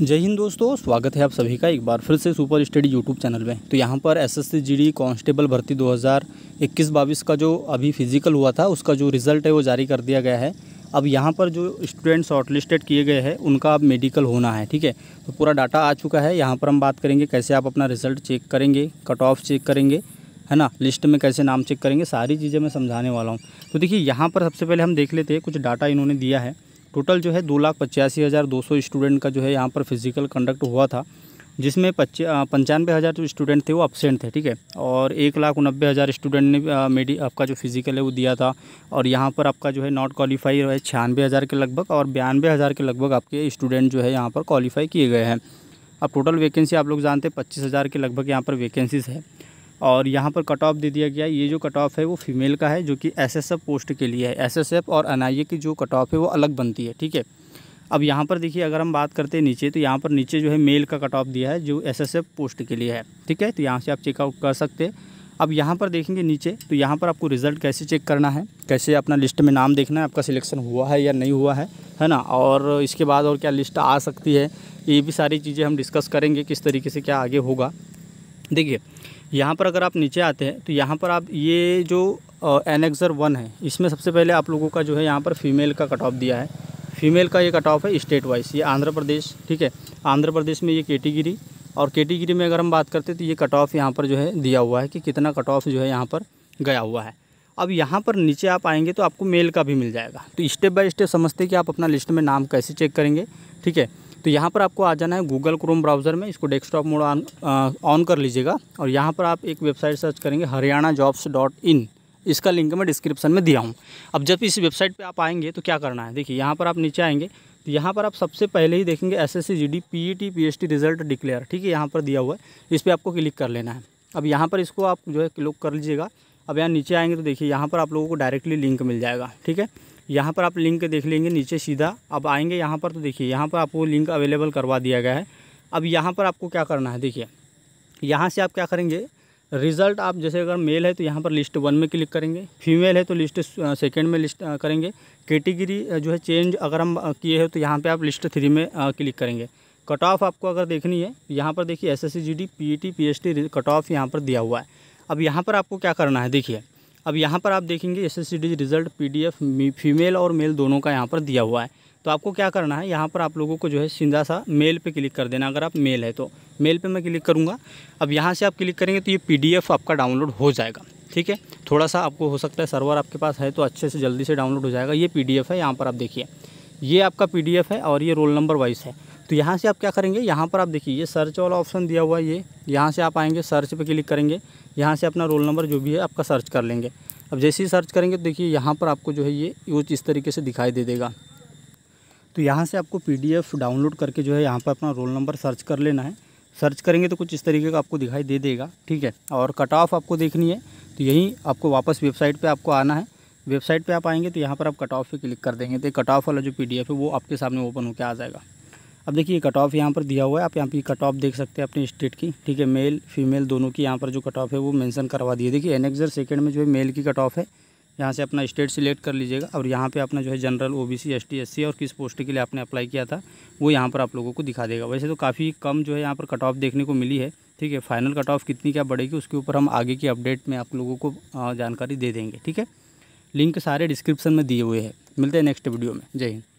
जय हिंद दोस्तों स्वागत है आप सभी का एक बार फिर से सुपर स्टडी यूट्यूब चैनल में तो यहाँ पर एसएससी जीडी e कांस्टेबल भर्ती 2021 हज़ार का जो अभी फिजिकल हुआ था उसका जो रिज़ल्ट है वो जारी कर दिया गया है अब यहाँ पर जो स्टूडेंट शॉर्टलिस्टेड किए गए हैं उनका अब मेडिकल होना है ठीक है तो पूरा डाटा आ चुका है यहाँ पर हम बात करेंगे कैसे आप अपना रिज़ल्ट चेक करेंगे कट ऑफ चेक करेंगे है ना लिस्ट में कैसे नाम चेक करेंगे सारी चीज़ें मैं समझाने वाला हूँ तो देखिए यहाँ पर सबसे पहले हम देख लेते हैं कुछ डाटा इन्होंने दिया है टोटल जो है दो लाख पचासी हज़ार दो सौ स्टूडेंट का जो है यहाँ पर फिजिकल कंडक्ट हुआ था जिसमें पच्ची पंचानवे हज़ार जो स्टूडेंट थे वो अपसेंट थे ठीक है और एक लाख उनबे हज़ार स्टूडेंट ने मेडी आपका जो फिज़िकल है वो दिया था और यहाँ पर आपका जो है नॉट क्वालिफाई है छियानवे हज़ार के लगभग और बयानवे हज़ार के लगभग आपके स्टूडेंट जो है यहाँ पर क्वालिफाई किए गए हैं अब टोटल वैकेंसी आप लोग जानते हैं पच्चीस हज़ार के लगभग यहाँ पर वैकेंसीज़ है और यहाँ पर कट ऑफ दे दिया गया ये जो कट ऑफ है वो फीमेल का है जो कि एसएसएफ पोस्ट के लिए है एसएसएफ और एनआईए की जो कट ऑफ है वो अलग बनती है ठीक है अब यहाँ पर देखिए अगर हम बात करते हैं नीचे तो यहाँ पर नीचे जो है मेल का कट ऑफ दिया है जो एसएसएफ पोस्ट के लिए है ठीक है तो यहाँ से आप चेकआउट कर सकते हैं अब यहाँ पर देखेंगे नीचे तो यहाँ पर आपको रिज़ल्ट कैसे चेक करना है कैसे अपना लिस्ट में नाम देखना है आपका सिलेक्शन हुआ है या नहीं हुआ है है ना और इसके बाद और क्या लिस्ट आ सकती है ये भी सारी चीज़ें हम डिस्कस करेंगे किस तरीके से क्या आगे होगा देखिए यहाँ पर अगर आप नीचे आते हैं तो यहाँ पर आप ये जो एनेक्सर वन है इसमें सबसे पहले आप लोगों का जो है यहाँ पर फीमेल का कट ऑफ दिया है फीमेल का ये कट ऑफ है स्टेट वाइज ये आंध्र प्रदेश ठीक है आंध्र प्रदेश में ये कैटेगरी और कैटेगरी में अगर हम बात करते हैं तो ये कट ऑफ यहाँ पर जो है दिया हुआ है कि कितना कट ऑफ जो है यहाँ पर गया हुआ है अब यहाँ पर नीचे आप आएंगे तो आपको मेल का भी मिल जाएगा तो स्टेप बाय स्टेप समझते हैं कि आप अपना लिस्ट में नाम कैसे चेक करेंगे ठीक है तो यहाँ पर आपको आ जाना है गूगल क्रोम ब्राउज़र में इसको डेस्कटॉप मोड ऑन ऑन कर लीजिएगा और यहाँ पर आप एक वेबसाइट सर्च करेंगे हरियाणा जॉब्स डॉट इन इसका लिंक मैं डिस्क्रिप्शन में दिया हूँ अब जब इस वेबसाइट पे आप आएंगे तो क्या करना है देखिए यहाँ पर आप नीचे आएंगे तो यहाँ पर आप सबसे पहले ही देखेंगे S S C G D P E T P H T result declare ठीक है यहाँ पर दिया हुआ है इस पर आपको क्लिक कर लेना है अब यहाँ पर इसको आप जो है क्लिक कर लीजिएगा अब यहाँ नीचे आएंगे तो देखिए यहाँ पर आप लोगों को डायरेक्टली लिंक मिल जाएगा ठीक है यहाँ पर आप लिंक देख लेंगे नीचे सीधा अब आएंगे यहाँ पर तो देखिए यहाँ पर आपको लिंक अवेलेबल करवा दिया गया है अब यहाँ पर आपको क्या करना है देखिए यहाँ से आप क्या करेंगे रिज़ल्ट आप जैसे अगर मेल है तो यहाँ पर लिस्ट वन में क्लिक करेंगे फीमेल है तो लिस्ट सेकेंड में लिस्ट करेंगे कैटेगरी जो है चेंज अगर हम किए हैं तो यहाँ पर आप लिस्ट थ्री में क्लिक करेंगे कट ऑफ आपको अगर देखनी है यहाँ पर देखिए S S C G D P E T P H T cut off यहाँ पर दिया हुआ है अब यहाँ पर आपको क्या करना है देखिए अब यहाँ पर आप देखेंगे S S result P female और मेल दोनों का यहाँ पर दिया हुआ है तो आपको क्या करना है यहाँ पर आप लोगों को जो है सीधा सा मेल पे क्लिक कर देना अगर आप मेल है तो मेल पे मैं क्लिक करूँगा अब यहाँ से आप क्लिक करेंगे तो ये पीडीएफ आपका डाउनलोड हो जाएगा ठीक है थोड़ा सा आपको हो सकता है सर्वर आपके पास है तो अच्छे से जल्दी से डाउनलोड हो जाएगा ये पी है यहाँ पर आप देखिए ये आपका पी है और ये रोल नंबर वाइज है तो यहाँ से आप क्या करेंगे यहाँ पर आप देखिए ये सर्च वाला ऑप्शन दिया हुआ है ये यहाँ से आप आएंगे सर्च पे क्लिक करेंगे यहाँ से अपना रोल नंबर जो भी है आपका सर्च कर लेंगे अब जैसे ही सर्च करेंगे तो देखिए यहाँ पर आपको जो है ये यूज इस तरीके से दिखाई दे देगा तो यहाँ से आपको पी डाउनलोड करके जो है यहाँ पर अपना रोल नंबर सर्च कर लेना है सर्च करेंगे तो कुछ इस तरीके का आपको दिखाई दे देगा ठीक है और कट ऑफ आपको देखनी है तो यहीं आपको वापस वेबसाइट पर आपको आना है वेबसाइट पे आप आएंगे तो यहाँ पर आप कट ऑफ पर क्लिक कर देंगे तो कट ऑफ वाला जो पीडीएफ है वो आपके सामने ओपन होकर आ जाएगा अब देखिए कट ऑफ यहाँ पर दिया हुआ है आप यहाँ पर कट ऑफ देख सकते हैं अपने स्टेट की ठीक है मेल फीमेल दोनों की यहाँ पर जो कट ऑफ है वो मेंशन करवा दिए देखिए एनेक्जर सेकंड में जो है मेल की कट ऑफ है यहाँ से अपना स्टेट सिलेक्ट कर लीजिएगा और यहाँ पे अपना जो है जनरल ओ बी सी और किस पोस्ट के लिए आपने अप्लाई किया था वो यहाँ पर आप लोगों को दिखा देगा वैसे तो काफ़ी कम जो है यहाँ पर कट ऑफ देखने को मिली है ठीक है फाइनल कट ऑफ कितनी क्या बढ़ेगी उसके ऊपर हम आगे की अपडेट में आप लोगों को जानकारी दे देंगे ठीक है लिंक सारे डिस्क्रिप्शन में दिए हुए हैं मिलते हैं नेक्स्ट वीडियो में जय हिंद